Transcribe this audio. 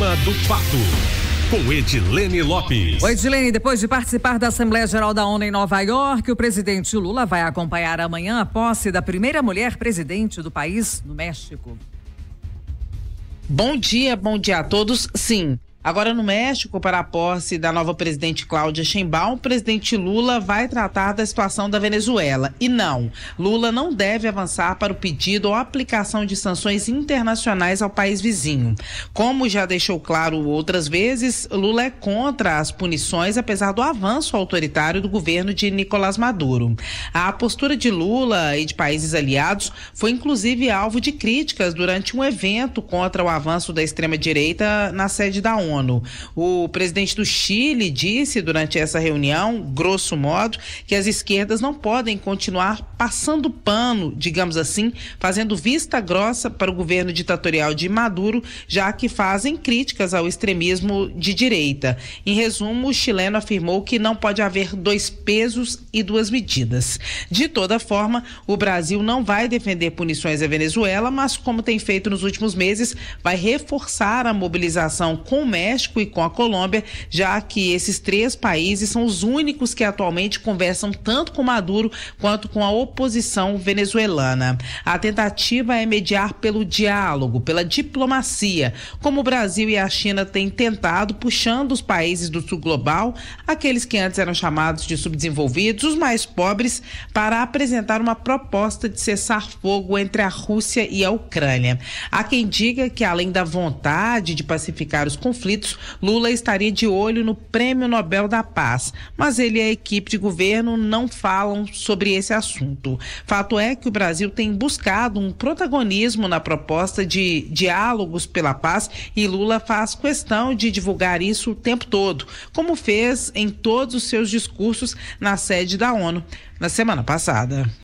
Cima do Fato com Edilene Lopes. Oi, Edilene, depois de participar da Assembleia Geral da ONU em Nova York, o presidente Lula vai acompanhar amanhã a posse da primeira mulher presidente do país no México. Bom dia, bom dia a todos. Sim, Agora no México, para a posse da nova presidente Cláudia Sheinbaum, o presidente Lula vai tratar da situação da Venezuela. E não, Lula não deve avançar para o pedido ou aplicação de sanções internacionais ao país vizinho. Como já deixou claro outras vezes, Lula é contra as punições, apesar do avanço autoritário do governo de Nicolás Maduro. A postura de Lula e de países aliados foi inclusive alvo de críticas durante um evento contra o avanço da extrema-direita na sede da ONU. ONU. O presidente do Chile disse durante essa reunião, grosso modo, que as esquerdas não podem continuar passando pano, digamos assim, fazendo vista grossa para o governo ditatorial de Maduro, já que fazem críticas ao extremismo de direita. Em resumo, o chileno afirmou que não pode haver dois pesos e duas medidas. De toda forma, o Brasil não vai defender punições à Venezuela, mas como tem feito nos últimos meses, vai reforçar a mobilização com o México e com a Colômbia, já que esses três países são os únicos que atualmente conversam tanto com Maduro quanto com a oposição venezuelana. A tentativa é mediar pelo diálogo, pela diplomacia, como o Brasil e a China têm tentado, puxando os países do sul global, aqueles que antes eram chamados de subdesenvolvidos, os mais pobres, para apresentar uma proposta de cessar fogo entre a Rússia e a Ucrânia. Há quem diga que, além da vontade de pacificar os conflitos, conflitos, Lula estaria de olho no Prêmio Nobel da Paz, mas ele e a equipe de governo não falam sobre esse assunto. Fato é que o Brasil tem buscado um protagonismo na proposta de diálogos pela paz e Lula faz questão de divulgar isso o tempo todo, como fez em todos os seus discursos na sede da ONU na semana passada.